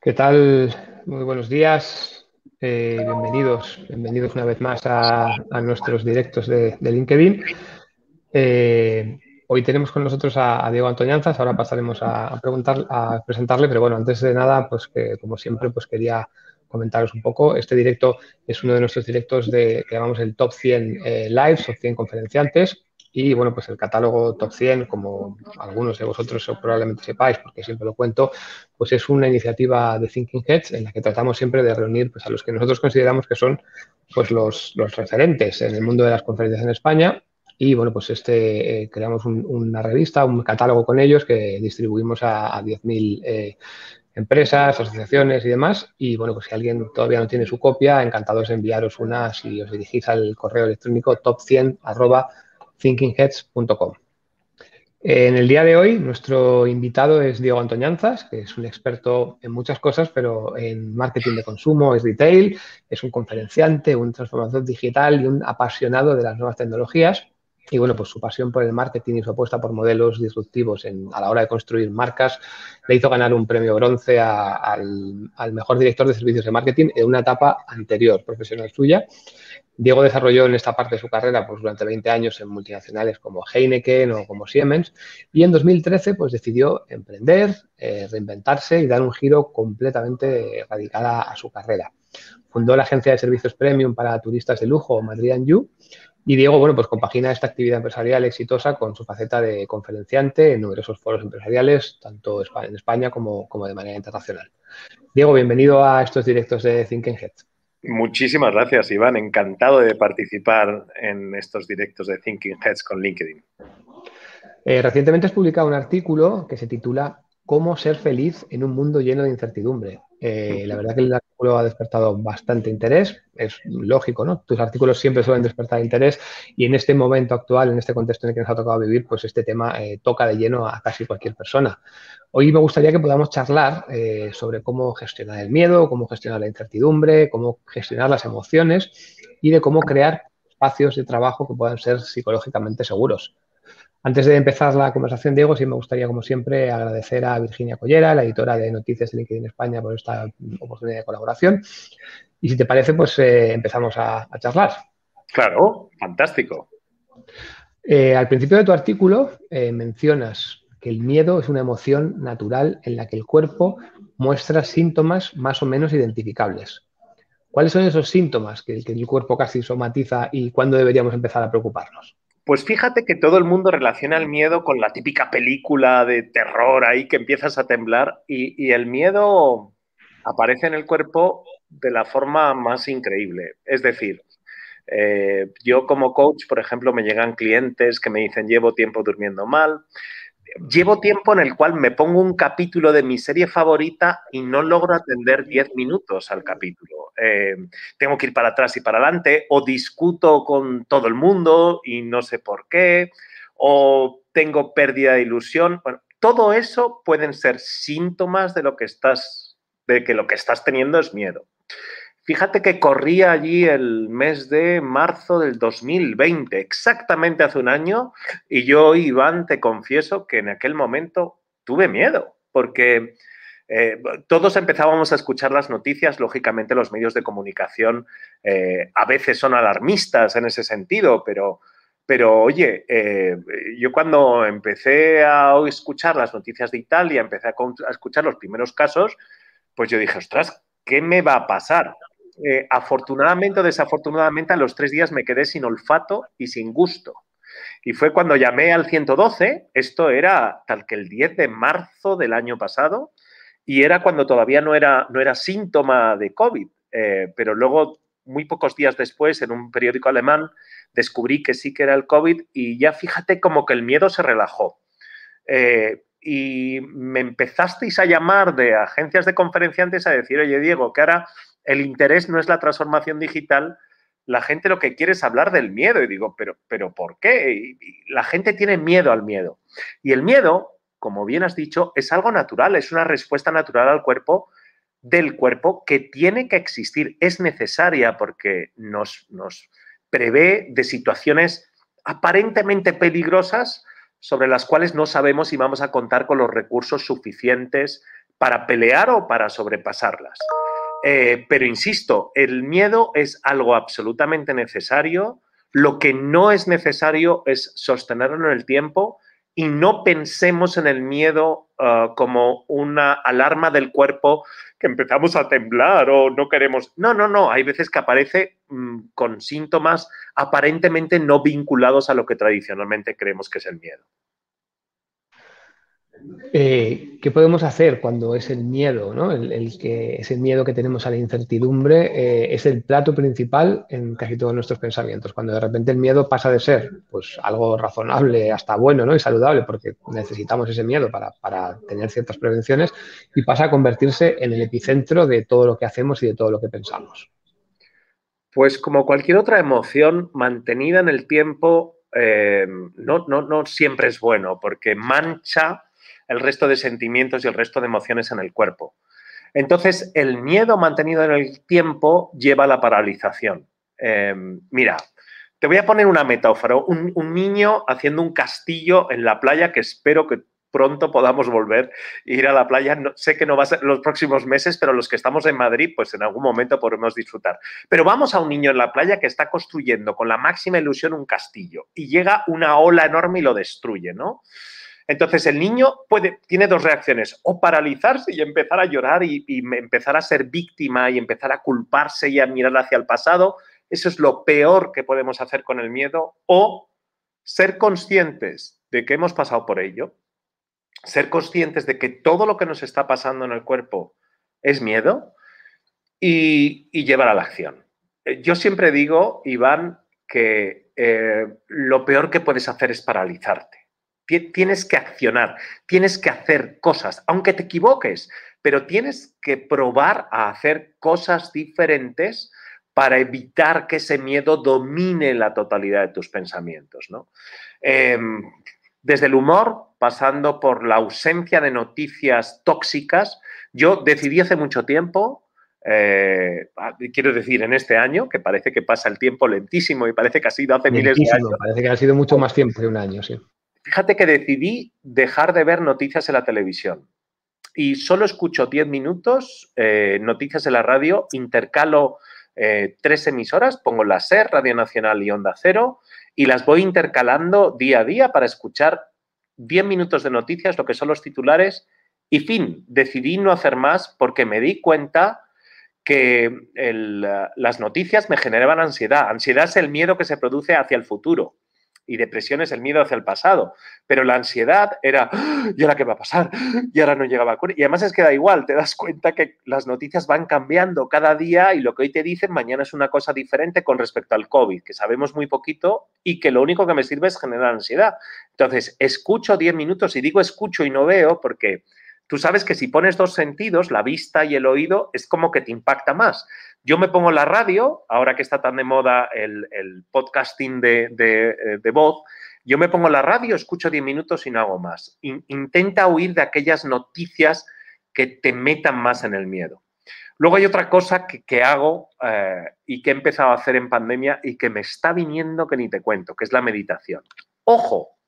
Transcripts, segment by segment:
¿Qué tal? Muy buenos días. Eh, bienvenidos, bienvenidos una vez más a, nuestros directos de, LinkedIn. Eh, hoy tenemos con nosotros a, Diego Antoñanzas. Ahora pasaremos a, a presentarle, pero bueno, antes de nada, pues que como siempre, pues quería comentaros un poco. Este directo es uno de nuestros directos de, que llamamos el Top 100 eh, Lives o 100 conferenciantes. Y bueno, pues el catálogo Top 100, como algunos de vosotros probablemente sepáis, porque siempre lo cuento, pues es una iniciativa de Thinking Heads en la que tratamos siempre de reunir pues, a los que nosotros consideramos que son pues, los, referentes en el mundo de las conferencias en España. Y bueno, pues este eh, creamos una revista, un catálogo con ellos que distribuimos a, 10.000 eh, empresas, asociaciones y demás. Y bueno, pues si alguien todavía no tiene su copia, encantados de enviaros una si os dirigís al correo electrónico top100 thinkingheads.com. En el día de hoy, nuestro invitado es Diego Antoñanzas, que es un experto en muchas cosas, pero en marketing de consumo, es retail, es un conferenciante, un transformador digital y un apasionado de las nuevas tecnologías. Y bueno, pues su pasión por el marketing y su apuesta por modelos disruptivos a la hora de construir marcas le hizo ganar un premio bronce al, mejor director de servicios de marketing en una etapa anterior profesional suya. Diego desarrolló en esta parte de su carrera pues, durante 20 años en multinacionales como Heineken o como Siemens y en 2013 pues, decidió emprender, eh, reinventarse y dar un giro completamente radical a su carrera fundó la agencia de servicios premium para turistas de lujo Madrid You y Diego, bueno, pues compagina esta actividad empresarial exitosa con su faceta de conferenciante en numerosos foros empresariales, tanto en España como, como de manera internacional. Diego, bienvenido a estos directos de Thinking Heads. Muchísimas gracias, Iván. Encantado de participar en estos directos de Thinking Heads con LinkedIn. Eh, recientemente has publicado un artículo que se titula Cómo ser feliz en un mundo lleno de incertidumbre. Eh, la verdad que el artículo ha despertado bastante interés, es lógico, ¿no? Tus artículos siempre suelen despertar interés y en este momento actual, en este contexto en el que nos ha tocado vivir, pues este tema eh, toca de lleno a casi cualquier persona. Hoy me gustaría que podamos charlar eh, sobre cómo gestionar el miedo, cómo gestionar la incertidumbre, cómo gestionar las emociones y de cómo crear espacios de trabajo que puedan ser psicológicamente seguros. Antes de empezar la conversación, Diego, sí me gustaría, como siempre, agradecer a Virginia Collera, la editora de Noticias de LinkedIn España, por esta oportunidad de colaboración. Y si te parece, pues eh, empezamos a, charlar. Claro, fantástico. Eh, al principio de tu artículo eh, mencionas que el miedo es una emoción natural en la que el cuerpo muestra síntomas más o menos identificables. ¿Cuáles son esos síntomas que el cuerpo casi somatiza y cuándo deberíamos empezar a preocuparnos? Pues fíjate que todo el mundo relaciona el miedo con la típica película de terror ahí que empiezas a temblar y, el miedo aparece en el cuerpo de la forma más increíble. Es decir, eh, yo como coach, por ejemplo, me llegan clientes que me dicen llevo tiempo durmiendo mal, llevo tiempo en el cual me pongo un capítulo de mi serie favorita y no logro atender 10 minutos al capítulo. Eh, tengo que ir para atrás y para adelante, o discuto con todo el mundo y no sé por qué, o tengo pérdida de ilusión. todo eso pueden ser síntomas de lo que estás, de que lo que estás teniendo es miedo. Fíjate que corría allí el mes de marzo del 2020, exactamente hace un año, y yo, Iván, te confieso que en aquel momento tuve miedo, porque eh, todos empezábamos a escuchar las noticias, lógicamente los medios de comunicación eh, a veces son alarmistas en ese sentido, pero, pero oye, eh, yo cuando empecé a escuchar las noticias de Italia, empecé a, escuchar los primeros casos, pues yo dije, ostras, ¿qué me va a pasar? Eh, afortunadamente o desafortunadamente, a los tres días me quedé sin olfato y sin gusto. Y fue cuando llamé al 112, esto era tal que el 10 de marzo del año pasado, y era cuando todavía no era, no era síntoma de COVID, eh, pero luego, muy pocos días después, en un periódico alemán, descubrí que sí que era el COVID y ya fíjate como que el miedo se relajó. Eh, y me empezasteis a llamar de agencias de conferenciantes a decir, oye Diego, que ahora el interés no es la transformación digital, la gente lo que quiere es hablar del miedo. Y digo, pero, pero ¿por qué? la gente tiene miedo al miedo. Y el miedo, como bien has dicho, es algo natural, es una respuesta natural al cuerpo del cuerpo que tiene que existir, es necesaria porque nos, nos prevé de situaciones aparentemente peligrosas sobre las cuales no sabemos si vamos a contar con los recursos suficientes para pelear o para sobrepasarlas. Eh, pero insisto, el miedo es algo absolutamente necesario. Lo que no es necesario es sostenerlo en el tiempo y no pensemos en el miedo ah, como una alarma del cuerpo que empezamos a temblar o no queremos. No, no, no. Hay veces que aparece mm, con síntomas aparentemente no vinculados a lo que tradicionalmente creemos que es el miedo. Eh, ¿Qué podemos hacer cuando es el miedo, el, ese miedo que tenemos a la incertidumbre eh, es el plato principal en casi todos nuestros pensamientos. Cuando de repente el miedo pasa de ser pues, algo razonable, hasta bueno ¿no? y saludable, porque necesitamos ese miedo para, tener ciertas prevenciones, y pasa a convertirse en el epicentro de todo lo que hacemos y de todo lo que pensamos. Pues como cualquier otra emoción mantenida en el tiempo, eh, no, no, no siempre es bueno, porque mancha el resto de sentimientos y el resto de emociones en el cuerpo. Entonces, el miedo mantenido en el tiempo lleva a la paralización. Em, mira, te voy a poner una metáfora. Un, niño haciendo un castillo en la playa que espero que pronto podamos volver e ir a la playa. No, sé que no va a ser los próximos meses, pero los que estamos en Madrid, pues en algún momento podremos disfrutar. Pero vamos a un niño en la playa que está construyendo con la máxima ilusión un castillo y llega una ola enorme y lo destruye, ¿no? Entonces el niño tiene dos reacciones, o paralizarse y empezar a llorar y, empezar a ser víctima y empezar a culparse y a mirar hacia el pasado, eso es lo peor que podemos hacer con el miedo, o ser conscientes de que hemos pasado por ello, ser conscientes de que todo lo que nos está pasando en el cuerpo es miedo y, llevar a la acción. Eh, yo siempre digo, Iván, que eh, lo peor que puedes hacer es paralizarte Tienes que accionar, tienes que hacer cosas, aunque te equivoques, pero tienes que probar a hacer cosas diferentes para evitar que ese miedo domine la totalidad de tus pensamientos. Em, desde el humor, pasando por la ausencia de noticias tóxicas, yo decidí hace mucho tiempo, eh, quiero decir, en este año, que parece que pasa el tiempo lentísimo y parece que ha sido hace miles de años. Parece que ha sido mucho más tiempo que un año, sí. Fíjate que decidí dejar de ver noticias en la televisión y solo escucho 10 minutos eh, noticias en la radio, intercalo eh, tres emisoras, pongo la SER, Radio Nacional y Onda Cero, y las voy intercalando día a día para escuchar 10 minutos de noticias, lo que son los titulares, y fin, decidí no hacer más porque me di cuenta que las noticias me generaban ansiedad. Ansiedad es el miedo que se produce hacia el futuro y depresión es el miedo hacia el pasado. Pero la ansiedad era, ¡Ah! ¿y ahora qué va a pasar? Y ahora no llegaba a Y además es que da igual, te das cuenta que las noticias van cambiando cada día y lo que hoy te dicen mañana es una cosa diferente con respecto al COVID, que sabemos muy poquito y que lo único que me sirve es generar ansiedad. Entonces, escucho 10 minutos y digo escucho y no veo porque Tú sabes que si pones dos sentidos, la vista y el oído, es como que te impacta más. Yo me pongo la radio, ahora que está tan de moda el, podcasting eh, de, voz, yo me pongo la radio, escucho 10 minutos y no hago más. intenta huir de aquellas noticias que te metan más en el miedo. Luego hay otra cosa que, hago eh, y que he empezado a hacer en pandemia y que me está viniendo que ni te cuento, que es la meditación. Ojo,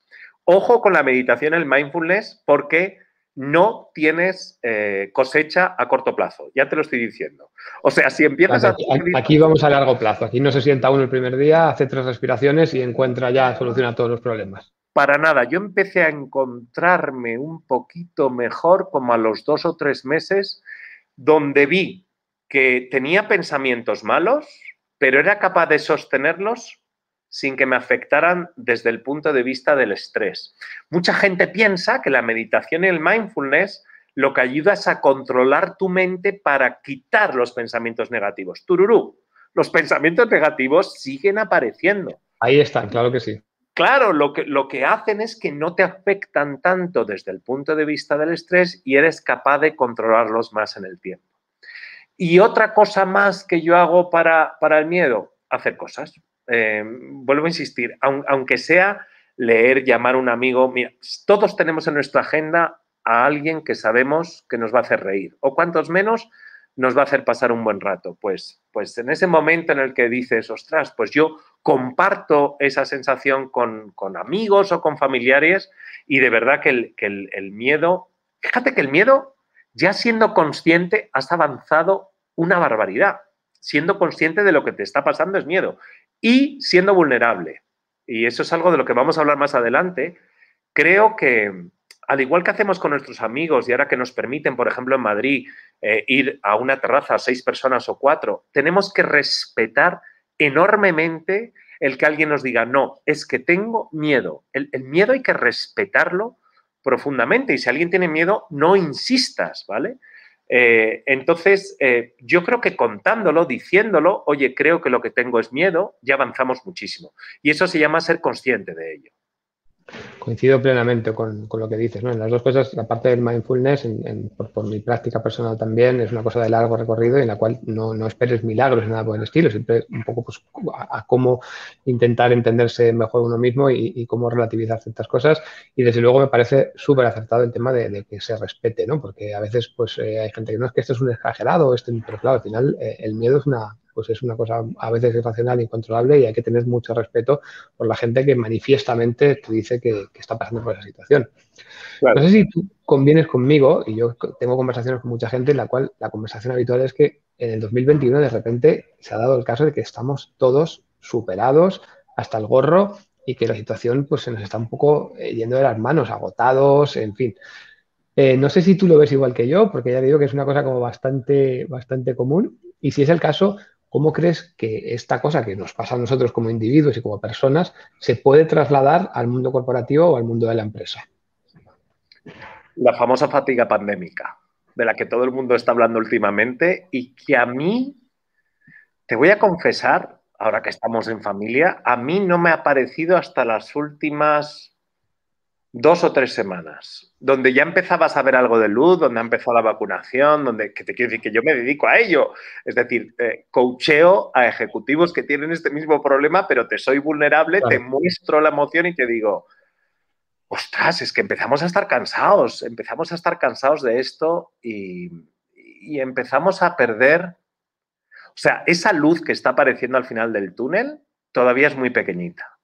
ojo con la meditación, el mindfulness, porque no tienes eh, cosecha a corto plazo, ya te lo estoy diciendo. O sea, si empiezas a... Aquí vamos a largo plazo, aquí no se sienta uno el primer día, hace tres respiraciones y encuentra ya, soluciona todos los problemas. Para nada, yo empecé a encontrarme un poquito mejor como a los dos o tres meses, donde vi que tenía pensamientos malos, pero era capaz de sostenerlos sin que me afectaran desde el punto de vista del estrés. Mucha gente piensa que la meditación y el mindfulness lo que ayuda es a controlar tu mente para quitar los pensamientos negativos. Tururú, los pensamientos negativos siguen apareciendo. Ahí están, claro que sí. Claro, lo que, lo que hacen es que no te afectan tanto desde el punto de vista del estrés y eres capaz de controlarlos más en el tiempo. Y otra cosa más que yo hago para, para el miedo, hacer cosas. Eh, vuelvo a insistir, aunque sea leer, llamar a un amigo, todos tenemos en nuestra agenda a alguien que sabemos que nos va a hacer reír, o cuantos menos nos va a hacer pasar un buen rato. Pues, pues en ese momento en el que dices, ostras, pues yo comparto esa sensación con, amigos o con familiares y de verdad que el, el miedo, fíjate que el miedo, ya siendo consciente, has avanzado una barbaridad siendo consciente de lo que te está pasando es miedo y siendo vulnerable. Y eso es algo de lo que vamos a hablar más adelante. Creo que, al igual que hacemos con nuestros amigos y ahora que nos permiten, por ejemplo, en Madrid, eh, ir a una terraza a seis personas o cuatro, tenemos que respetar enormemente el que alguien nos diga, no, es que tengo miedo. el, miedo hay que respetarlo profundamente y si alguien tiene miedo, no insistas, ¿vale? Eh, entonces, eh, yo creo que contándolo, diciéndolo, oye, creo que lo que tengo es miedo, ya avanzamos muchísimo. Y eso se llama ser consciente de ello. Coincido plenamente con, lo que dices, En las dos cosas, la parte del mindfulness, por, mi práctica personal también, es una cosa de largo recorrido y en la cual no, esperes milagros ni nada por el estilo, siempre un poco pues, a, cómo intentar entenderse mejor uno mismo y, cómo relativizar ciertas cosas. Y desde luego me parece súper acertado el tema de, que se respete, ¿no? Porque a veces pues eh, hay gente que no es que esto es un exagerado, este, pero claro, al final eh, el miedo es una, pues es una cosa a veces irracional, incontrolable y hay que tener mucho respeto por la gente que manifiestamente te dice que, está pasando por esa situación. No sé si tú convienes conmigo, y yo tengo conversaciones con mucha gente en la cual la conversación habitual es que en el 2021 de repente se ha dado el caso de que estamos todos superados hasta el gorro y que la situación pues se nos está un poco eh, yendo de las manos, agotados, en fin. Eh, no sé si tú lo ves igual que yo, porque ya digo que es una cosa como bastante, bastante común. Y si es el caso, ¿Cómo crees que esta cosa que nos pasa a nosotros como individuos y como personas se puede trasladar al mundo corporativo o al mundo de la empresa? La famosa fatiga pandémica, de la que todo el mundo está hablando últimamente y que a mí, te voy a confesar, ahora que estamos en familia, a mí no me ha parecido hasta las últimas dos o tres semanas, donde ya empezabas a ver algo de luz, donde ha empezado la vacunación, donde que te quiero decir que yo me dedico a ello. Es decir, eh, coacheo a ejecutivos que tienen este mismo problema, pero te soy vulnerable, te muestro la emoción y te digo, ostras, es que empezamos a estar cansados, empezamos a estar cansados de esto y, y empezamos a perder. O sea, esa luz que está apareciendo al final del túnel todavía es muy pequeñita.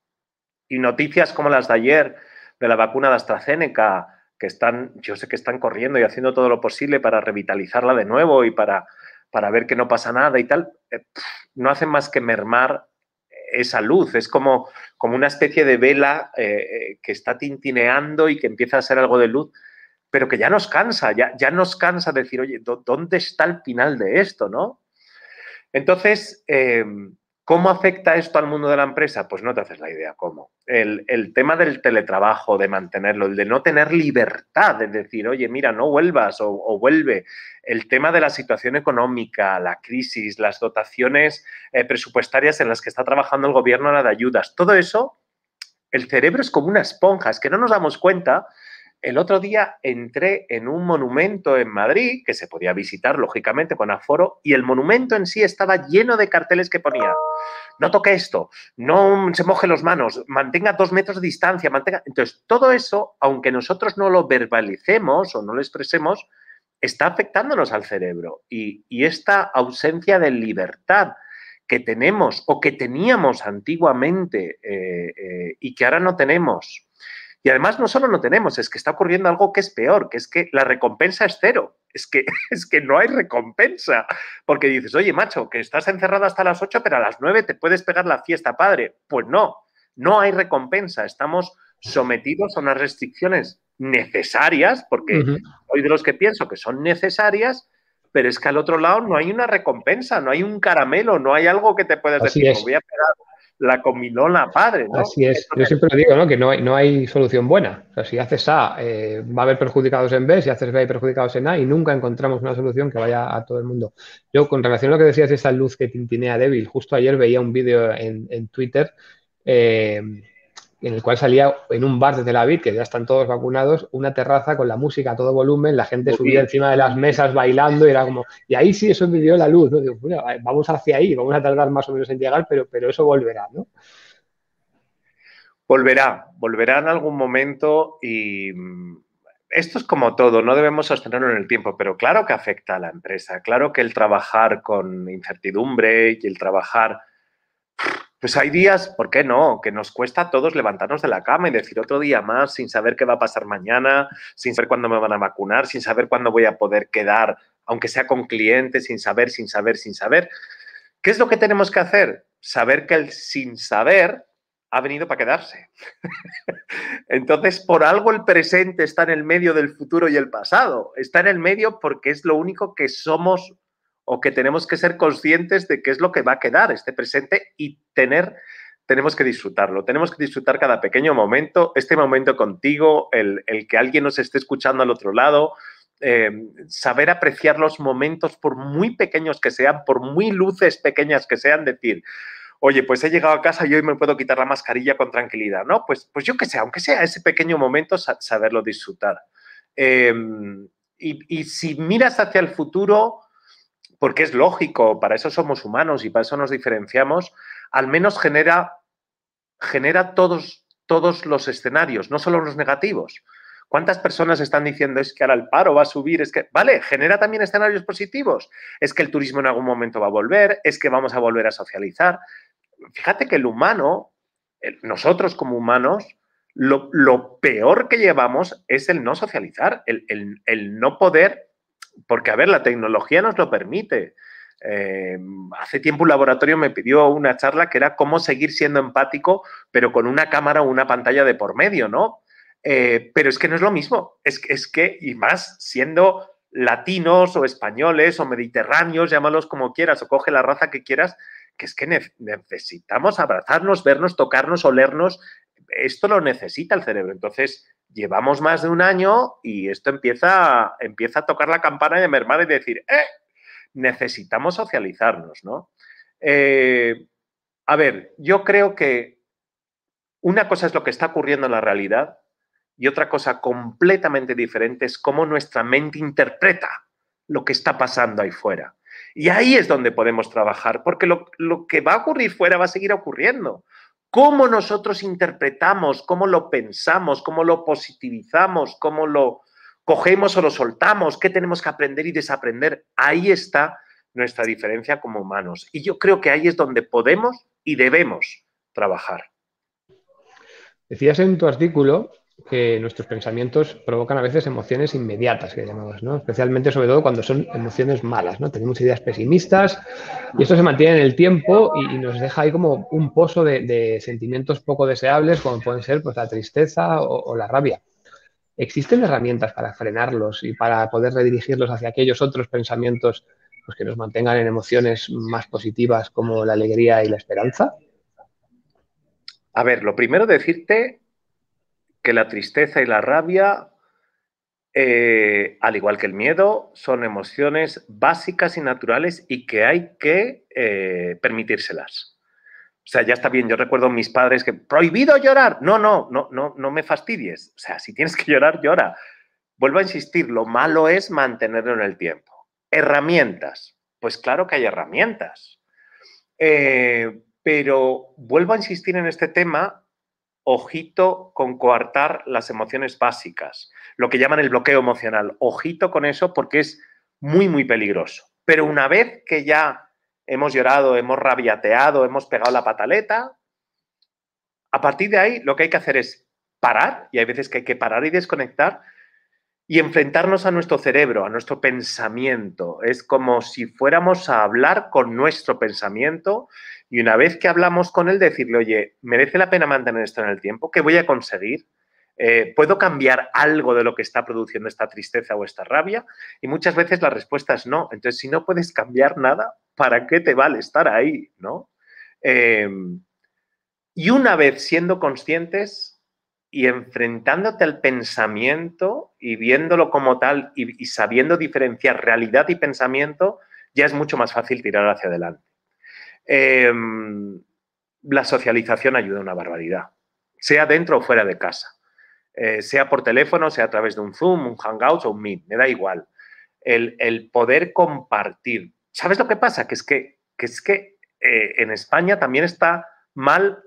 Y noticias como las de ayer, de la vacuna de AstraZeneca, que están, yo sé que están corriendo y haciendo todo lo posible para revitalizarla de nuevo y para, para ver que no pasa nada y tal, eh, no hacen más que mermar esa luz. Es como, como una especie de vela eh, eh, que está tintineando y que empieza a ser algo de luz, pero que ya nos cansa, ya, ya nos cansa decir, oye, ¿dónde está el final de esto? ¿no? Entonces, em, ¿Cómo afecta esto al mundo de la empresa? Pues no te haces la idea cómo. El, tema del teletrabajo, de mantenerlo, el de no tener libertad, de decir, oye, mira, no vuelvas o, vuelve. El tema de la situación económica, la crisis, las dotaciones eh, presupuestarias en las que está trabajando el gobierno, la de ayudas, todo eso, el cerebro es como una esponja, es que no nos damos cuenta el otro día entré en un monumento en Madrid que se podía visitar, lógicamente, con aforo, y el monumento en sí estaba lleno de carteles que ponía, no toque esto, no se moje las manos, mantenga dos metros de distancia, mantenga... Entonces, todo eso, aunque nosotros no lo verbalicemos o no lo expresemos, está afectándonos al cerebro. Y, esta ausencia de libertad que tenemos o que teníamos antiguamente eh, eh, y que ahora no tenemos y además no solo no tenemos, es que está ocurriendo algo que es peor, que es que la recompensa es cero. Es que, es que no hay recompensa. Porque dices, oye, macho, que estás encerrado hasta las 8, pero a las nueve te puedes pegar la fiesta, padre. Pues no, no hay recompensa. Estamos sometidos a unas restricciones necesarias, porque hoy soy de los que pienso que son necesarias, pero es que al otro lado no hay una recompensa, no hay un caramelo, no hay algo que te puedas decir, voy a pegar la comilona padre. ¿no? Así es, yo siempre digo ¿no? que no hay, no hay solución buena. O sea, si haces A, eh, va a haber perjudicados en B, si haces B, hay perjudicados en A y nunca encontramos una solución que vaya a todo el mundo. Yo, con relación a lo que decías, esa luz que tintinea débil, justo ayer veía un vídeo en, en Twitter. Eh, en el cual salía en un bar de Tel Aviv, que ya están todos vacunados, una terraza con la música a todo volumen, la gente subía encima de las mesas bailando, y era como, y ahí sí eso me dio la luz, ¿no? Eh, vamos hacia ahí, vamos a tardar más o menos en llegar, pero, pero eso volverá, ¿no? Volverá, volverá en algún momento y mm, esto es como todo, no debemos sostenerlo en el tiempo, pero claro que afecta a la empresa, claro que el trabajar con incertidumbre y el trabajar pues hay días, ¿por qué no?, que nos cuesta a todos levantarnos de la cama y decir otro día más sin saber qué va a pasar mañana, sin saber cuándo me van a vacunar, sin saber cuándo voy a poder quedar, aunque sea con clientes, sin saber, sin saber, sin saber. ¿Qué es lo que tenemos que hacer? Saber que el sin saber ha venido para quedarse. Entonces, por algo el presente está en el medio del futuro y el pasado. Está en el medio porque es lo único que somos o que tenemos que ser conscientes de qué es lo que va a quedar este presente y tener tenemos que disfrutarlo, tenemos que disfrutar cada pequeño momento, este momento contigo, el, que alguien nos esté escuchando al otro lado, eh, saber apreciar los momentos por muy pequeños que sean, por muy luces pequeñas que sean, decir, oye, pues he llegado a casa y hoy me puedo quitar la mascarilla con tranquilidad, ¿no? Pues, pues yo que sé, aunque sea ese pequeño momento, saberlo disfrutar. Em, y si miras hacia el futuro, porque es lógico, para eso somos humanos y para eso nos diferenciamos, al menos genera, genera todos, todos los escenarios, no solo los negativos. ¿Cuántas personas están diciendo es que ahora el paro va a subir? Es que, vale, genera también escenarios positivos. Es que el turismo en algún momento va a volver, es que vamos a volver a socializar. Fíjate que el humano, nosotros como humanos, lo, peor que llevamos es el no socializar, el, el no poder porque, a ver, la tecnología nos lo permite. Eh, hace tiempo un laboratorio me pidió una charla que era cómo seguir siendo empático, pero con una cámara o una pantalla de por medio, ¿no? Eh, pero es que no es lo mismo. Es, es que, y más siendo latinos o españoles o mediterráneos, llámalos como quieras o coge la raza que quieras, que es que necesitamos abrazarnos, vernos, tocarnos, olernos, esto lo necesita el cerebro. Entonces, llevamos más de un año y esto empieza, empieza a tocar la campana de a mermar y decir, eh, necesitamos socializarnos, ¿no? Eh, a ver, yo creo que una cosa es lo que está ocurriendo en la realidad y otra cosa completamente diferente es cómo nuestra mente interpreta lo que está pasando ahí fuera. Y ahí es donde podemos trabajar, porque lo, lo que va a ocurrir fuera va a seguir ocurriendo cómo nosotros interpretamos, cómo lo pensamos, cómo lo positivizamos, cómo lo cogemos o lo soltamos, qué tenemos que aprender y desaprender. Ahí está nuestra diferencia como humanos. Y yo creo que ahí es donde podemos y debemos trabajar. Decías en tu artículo que nuestros pensamientos provocan a veces emociones inmediatas, que llamamos, ¿no? Especialmente, sobre todo, cuando son emociones malas, ¿no? Tenemos ideas pesimistas y esto se mantiene en el tiempo y, nos deja ahí como un pozo de, sentimientos poco deseables, como pueden ser pues, la tristeza o, la rabia. ¿Existen herramientas para frenarlos y para poder redirigirlos hacia aquellos otros pensamientos pues, que nos mantengan en emociones más positivas como la alegría y la esperanza? A ver, lo primero decirte que la tristeza y la rabia, eh, al igual que el miedo, son emociones básicas y naturales y que hay que eh, permitírselas. O sea, ya está bien, yo recuerdo a mis padres que, prohibido llorar, no, no, no, no, no me fastidies. O sea, si tienes que llorar, llora. Vuelvo a insistir, lo malo es mantenerlo en el tiempo. Herramientas, pues claro que hay herramientas. Eh, pero vuelvo a insistir en este tema ojito con coartar las emociones básicas, lo que llaman el bloqueo emocional. Ojito con eso porque es muy, muy peligroso. Pero una vez que ya hemos llorado, hemos rabiateado, hemos pegado la pataleta, a partir de ahí lo que hay que hacer es parar, y hay veces que hay que parar y desconectar, y enfrentarnos a nuestro cerebro, a nuestro pensamiento. Es como si fuéramos a hablar con nuestro pensamiento y una vez que hablamos con él, decirle, oye, ¿merece la pena mantener esto en el tiempo? ¿Qué voy a conseguir? Eh, ¿Puedo cambiar algo de lo que está produciendo esta tristeza o esta rabia? Y muchas veces la respuesta es no. Entonces, si no puedes cambiar nada, ¿para qué te vale estar ahí? ¿No? Em, y una vez siendo conscientes y enfrentándote al pensamiento y viéndolo como tal y sabiendo diferenciar realidad y pensamiento, ya es mucho más fácil tirar hacia adelante. Em, la socialización ayuda una barbaridad, sea dentro o fuera de casa, eh, sea por teléfono, sea a través de un Zoom, un Hangout o un Meet, me da igual. El, poder compartir. ¿Sabes lo que pasa? Que es que, es que eh, en España también está mal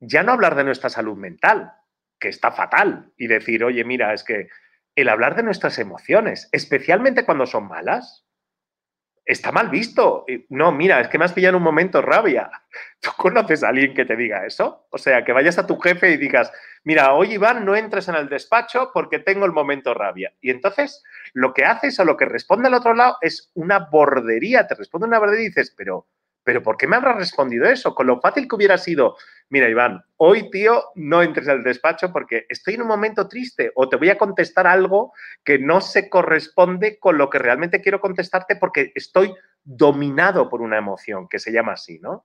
ya no hablar de nuestra salud mental, que está fatal, y decir, oye, mira, es que el hablar de nuestras emociones, especialmente cuando son malas, está mal visto. No, mira, es que me has pillado en un momento rabia. ¿Tú conoces a alguien que te diga eso? O sea, que vayas a tu jefe y digas, mira, hoy Iván no entres en el despacho porque tengo el momento rabia. Y entonces lo que haces o lo que responde al otro lado es una bordería, te responde una bordería y dices, pero pero ¿por qué me habrá respondido eso? Con lo fácil que hubiera sido, mira Iván, hoy tío, no entres al despacho porque estoy en un momento triste o te voy a contestar algo que no se corresponde con lo que realmente quiero contestarte porque estoy dominado por una emoción que se llama así, ¿no?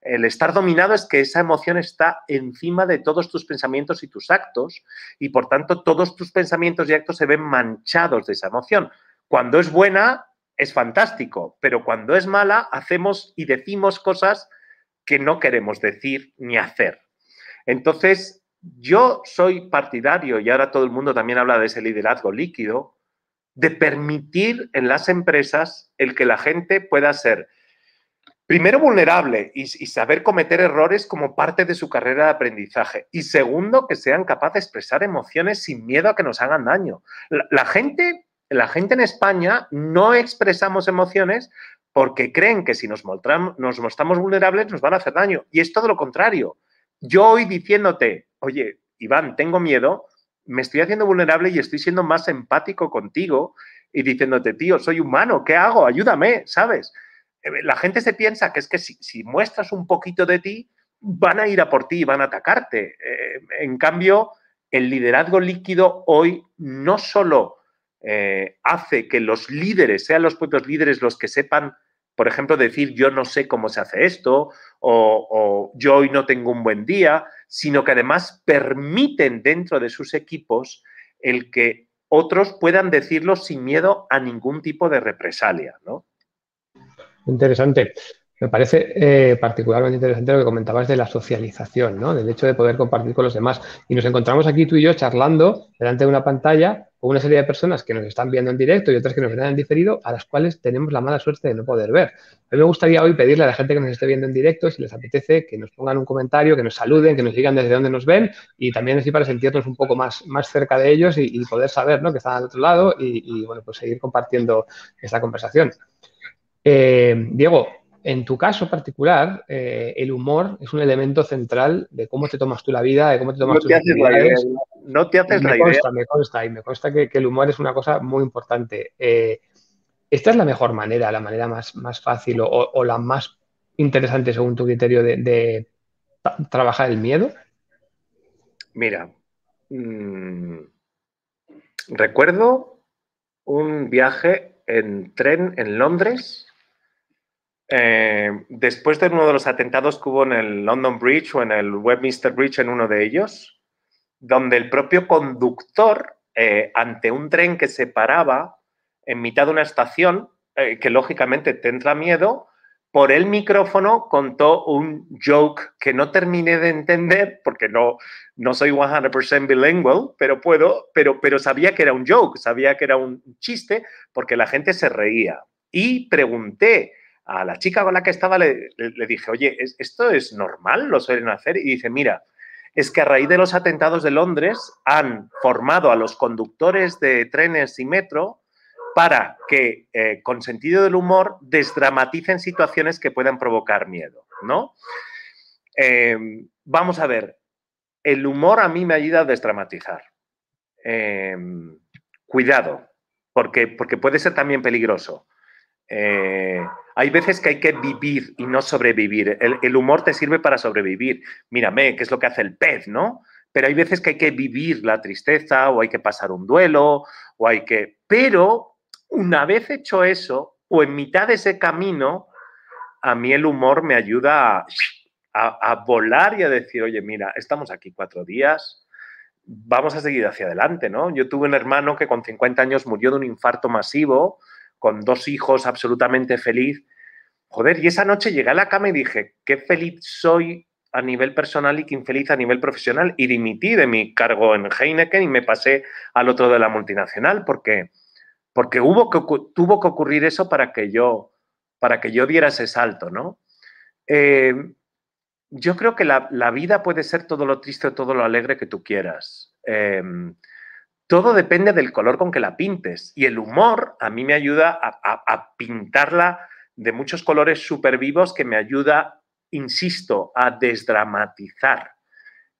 El estar dominado es que esa emoción está encima de todos tus pensamientos y tus actos y por tanto todos tus pensamientos y actos se ven manchados de esa emoción. Cuando es buena, es fantástico, pero cuando es mala hacemos y decimos cosas que no queremos decir ni hacer. Entonces, yo soy partidario, y ahora todo el mundo también habla de ese liderazgo líquido, de permitir en las empresas el que la gente pueda ser primero vulnerable y, saber cometer errores como parte de su carrera de aprendizaje. Y segundo, que sean capaces de expresar emociones sin miedo a que nos hagan daño. la gente la gente en España no expresamos emociones porque creen que si nos, mostramos vulnerables nos van a hacer daño. Y es todo lo contrario. Yo hoy diciéndote, oye, Iván, tengo miedo, me estoy haciendo vulnerable y estoy siendo más empático contigo y diciéndote, tío, soy humano, ¿qué hago? Ayúdame, ¿sabes? Eh, la gente se piensa que es que si, muestras un poquito de ti, van a ir a por ti y van a atacarte. Eh, en cambio, el liderazgo líquido hoy no solo eh, hace que los líderes, sean los propios líderes los que sepan, por ejemplo, decir yo no sé cómo se hace esto o, o yo hoy no tengo un buen día, sino que además permiten dentro de sus equipos el que otros puedan decirlo sin miedo a ningún tipo de represalia, ¿no? Interesante. Me parece eh, particularmente interesante lo que comentabas de la socialización, ¿no? Del hecho de poder compartir con los demás. Y nos encontramos aquí tú y yo charlando delante de una pantalla con una serie de personas que nos están viendo en directo y otras que nos han en diferido, a las cuales tenemos la mala suerte de no poder ver. A mí me gustaría hoy pedirle a la gente que nos esté viendo en directo, si les apetece, que nos pongan un comentario, que nos saluden, que nos digan desde dónde nos ven y también así para sentirnos un poco más, más cerca de ellos y, poder saber, ¿no? Que están al otro lado y, bueno, pues seguir compartiendo esta conversación. Eh, Diego, en tu caso particular, eh, el humor es un elemento central de cómo te tomas tú la vida, de cómo te tomas no tus te la No te haces la idea. Me consta, y me consta que, el humor es una cosa muy importante. Eh, ¿Esta es la mejor manera, la manera más, fácil o, la más interesante según tu criterio de, trabajar el miedo? Mira, mm, recuerdo un viaje en tren en Londres eh, después de uno de los atentados que hubo en el London Bridge o en el Westminster Bridge, en uno de ellos, donde el propio conductor, eh, ante un tren que se paraba en mitad de una estación, eh, que lógicamente te entra miedo, por el micrófono contó un joke que no terminé de entender porque no, no soy 100% bilingual, pero puedo, pero, pero sabía que era un joke, sabía que era un chiste porque la gente se reía. Y pregunté, a la chica con la que estaba le, dije, oye, ¿esto es normal? ¿Lo suelen hacer? Y dice, mira, es que a raíz de los atentados de Londres han formado a los conductores de trenes y metro para que, eh, con sentido del humor, desdramaticen situaciones que puedan provocar miedo, ¿no? Em, vamos a ver, el humor a mí me ayuda a desdramatizar. Em, cuidado, porque, porque puede ser también peligroso. Eh, hay veces que hay que vivir y no sobrevivir. El, humor te sirve para sobrevivir. Mírame, qué es lo que hace el pez, ¿no? Pero hay veces que hay que vivir la tristeza o hay que pasar un duelo o hay que... Pero una vez hecho eso o en mitad de ese camino, a mí el humor me ayuda a, volar y a decir, oye, mira, estamos aquí cuatro días, vamos a seguir hacia adelante, ¿no? Yo tuve un hermano que con 50 años murió de un infarto masivo con dos hijos absolutamente feliz. Joder, y esa noche llegué a la cama y dije, qué feliz soy a nivel personal y qué infeliz a nivel profesional. Y dimití de mi cargo en Heineken y me pasé al otro de la multinacional porque, porque hubo que, tuvo que ocurrir eso para que yo, para que yo diera ese salto, ¿no? Eh, yo creo que la, vida puede ser todo lo triste o todo lo alegre que tú quieras. Em, todo depende del color con que la pintes. Y el humor a mí me ayuda a, pintarla de muchos colores súper vivos que me ayuda, insisto, a desdramatizar.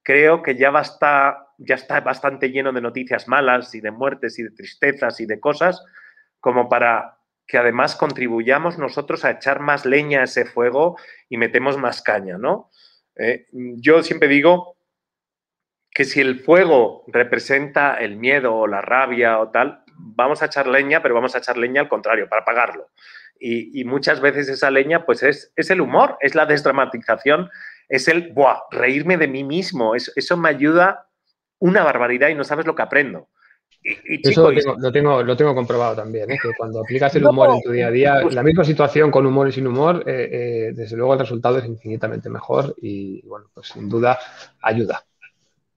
Creo que ya, ya está bastante lleno de noticias malas y de muertes y de tristezas y de cosas como para que además contribuyamos nosotros a echar más leña a ese fuego y metemos más caña, ¿no? Eh, yo siempre digo que si el fuego representa el miedo o la rabia o tal, vamos a echar leña, pero vamos a echar leña al contrario, para apagarlo. Y, muchas veces esa leña, pues es, el humor, es la desdramatización, es el, ¡buah!, reírme de mí mismo. eso me ayuda una barbaridad y no sabes lo que aprendo. eso lo tengo, comprobado también, ¿eh? cuando aplicas el humor en tu día a día, la misma situación con humor y sin humor, eh, eh, desde luego el resultado es infinitamente mejor y, bueno, pues sin duda ayuda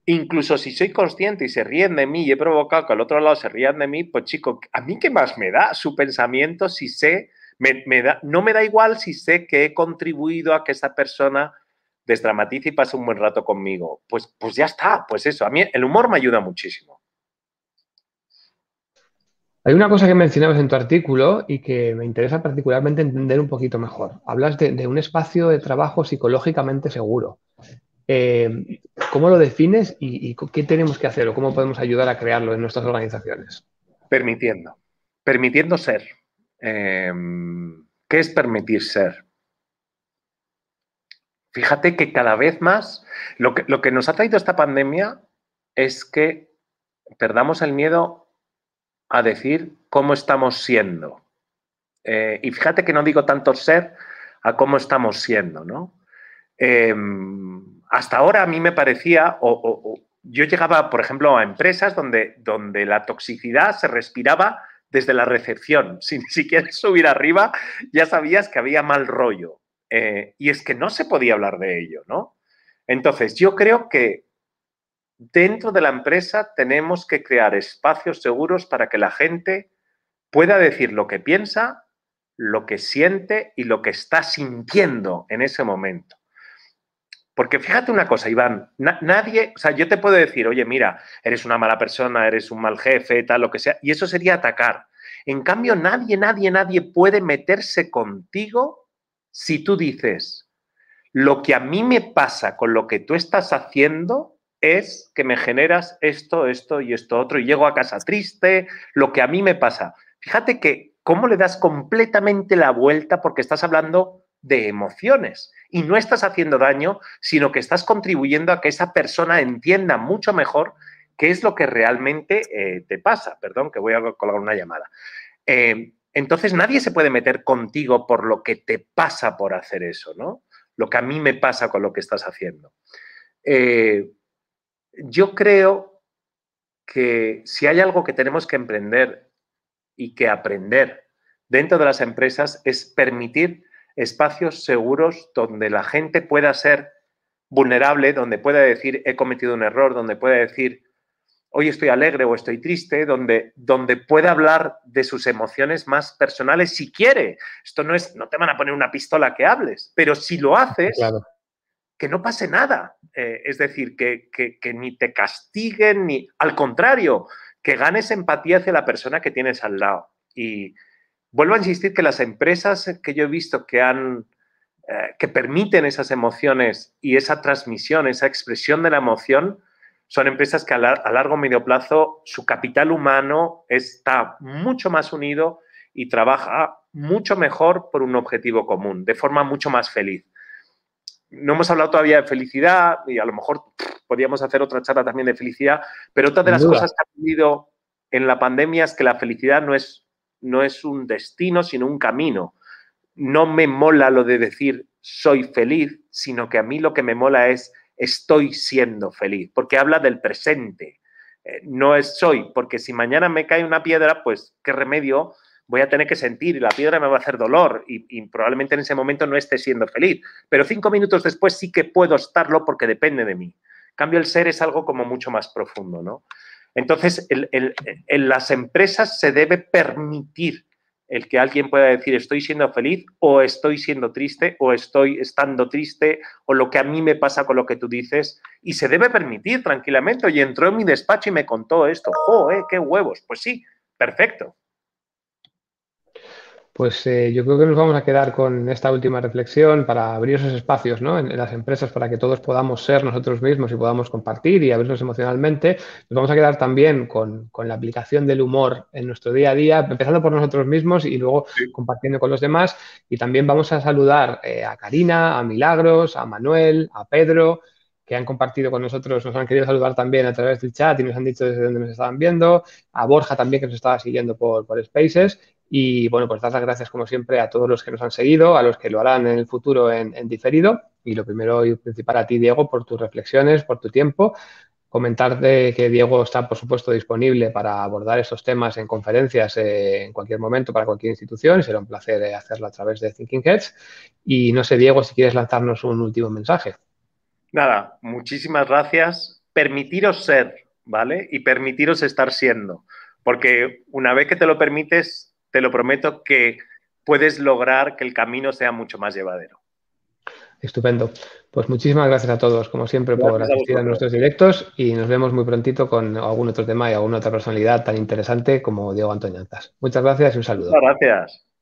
incluso si soy consciente y se ríen de mí y he provocado que al otro lado se rían de mí, pues chico, a mí qué más me da su pensamiento si sé, me, da, no me da igual si sé que he contribuido a que esa persona desdramatice y pase un buen rato conmigo. Pues, pues ya está, pues eso, a mí el humor me ayuda muchísimo. Hay una cosa que mencionabas en tu artículo y que me interesa particularmente entender un poquito mejor. Hablas de un espacio de trabajo psicológicamente seguro. Eh, ¿cómo lo defines y, qué tenemos que hacer o cómo podemos ayudar a crearlo en nuestras organizaciones? Permitiendo, permitiendo ser. Em, ¿Qué es permitir ser? Fíjate que cada vez más lo que, nos ha traído esta pandemia es que perdamos el miedo a decir cómo estamos siendo. Eh, y fíjate que no digo tanto ser a cómo estamos siendo, ¿no? Em, hasta ahora a mí me parecía, o, yo llegaba, por ejemplo, a empresas donde, la toxicidad se respiraba desde la recepción, sin siquiera subir arriba, ya sabías que había mal rollo. Eh, y es que no se podía hablar de ello, ¿no? Entonces, yo creo que dentro de la empresa tenemos que crear espacios seguros para que la gente pueda decir lo que piensa, lo que siente y lo que está sintiendo en ese momento. Porque fíjate una cosa, Iván, nadie, o sea, yo te puedo decir, oye, mira, eres una mala persona, eres un mal jefe, tal, lo que sea, y eso sería atacar. En cambio, nadie, nadie, nadie puede meterse contigo si tú dices, lo que a mí me pasa con lo que tú estás haciendo es que me generas esto, esto y esto otro, y llego a casa triste, lo que a mí me pasa. Fíjate que cómo le das completamente la vuelta porque estás hablando de emociones. Y no estás haciendo daño, sino que estás contribuyendo a que esa persona entienda mucho mejor qué es lo que realmente eh, te pasa. Perdón, que voy a colgar una llamada. Eh, entonces nadie se puede meter contigo por lo que te pasa por hacer eso, ¿no? Lo que a mí me pasa con lo que estás haciendo. Eh, yo creo que si hay algo que tenemos que emprender y que aprender dentro de las empresas es permitir espacios seguros donde la gente pueda ser vulnerable, donde pueda decir he cometido un error, donde pueda decir hoy estoy alegre o estoy triste, donde, donde pueda hablar de sus emociones más personales si quiere. Esto no es, no te van a poner una pistola que hables, pero si lo haces, que no pase nada. Eh, es decir, que, que, que ni te castiguen, ni al contrario, que ganes empatía hacia la persona que tienes al lado. Y, Vuelvo a insistir que las empresas que yo he visto que han eh, que permiten esas emociones y esa transmisión, esa expresión de la emoción, son empresas que a, largo medio plazo su capital humano está mucho más unido y trabaja mucho mejor por un objetivo común, de forma mucho más feliz. No hemos hablado todavía de felicidad y a lo mejor podríamos hacer otra charla también de felicidad, pero otra de las cosas que ha ocurrido en la pandemia es que la felicidad no es no es un destino, sino un camino. No me mola lo de decir soy feliz, sino que a mí lo que me mola es estoy siendo feliz, porque habla del presente. Eh, no es soy, porque si mañana me cae una piedra, pues qué remedio voy a tener que sentir y la piedra me va a hacer dolor y, probablemente en ese momento no esté siendo feliz. Pero cinco minutos después sí que puedo estarlo porque depende de mí. cambio, el ser es algo como mucho más profundo, ¿no? Entonces, en las empresas se debe permitir el que alguien pueda decir estoy siendo feliz o estoy siendo triste o estoy estando triste o lo que a mí me pasa con lo que tú dices y se debe permitir tranquilamente. y entró en mi despacho y me contó esto. ¡Oh, qué huevos! Pues sí, perfecto. Pues eh, yo creo que nos vamos a quedar con esta última reflexión para abrir esos espacios ¿no? en, las empresas para que todos podamos ser nosotros mismos y podamos compartir y abrirnos emocionalmente. Nos vamos a quedar también con, la aplicación del humor en nuestro día a día, empezando por nosotros mismos y luego compartiendo con los demás. Y también vamos a saludar eh, a Karina, a Milagros, a Manuel, a Pedro, que han compartido con nosotros, nos han querido saludar también a través del chat y nos han dicho desde dónde nos estaban viendo, a Borja también que nos estaba siguiendo por, por Spaces y bueno, pues dar las gracias como siempre a todos los que nos han seguido, a los que lo harán en el futuro en, diferido. Y lo primero y principal a ti, Diego, por tus reflexiones, por tu tiempo, comentarte que Diego está, por supuesto, disponible para abordar estos temas en conferencias eh, en cualquier momento para cualquier institución será un placer eh, hacerlo a través de Thinking Heads. Y no sé, Diego, si quieres lanzarnos un último mensaje. Nada, muchísimas gracias. Permitiros ser, ¿vale? Y permitiros estar siendo, porque una vez que te lo permites, te lo prometo que puedes lograr que el camino sea mucho más llevadero. Estupendo. Pues muchísimas gracias a todos, como siempre, por asistir a, nuestros directos y nos vemos muy prontito con algún otro tema y alguna otra personalidad tan interesante como Diego Antoñantas. Muchas gracias y un saludo. gracias.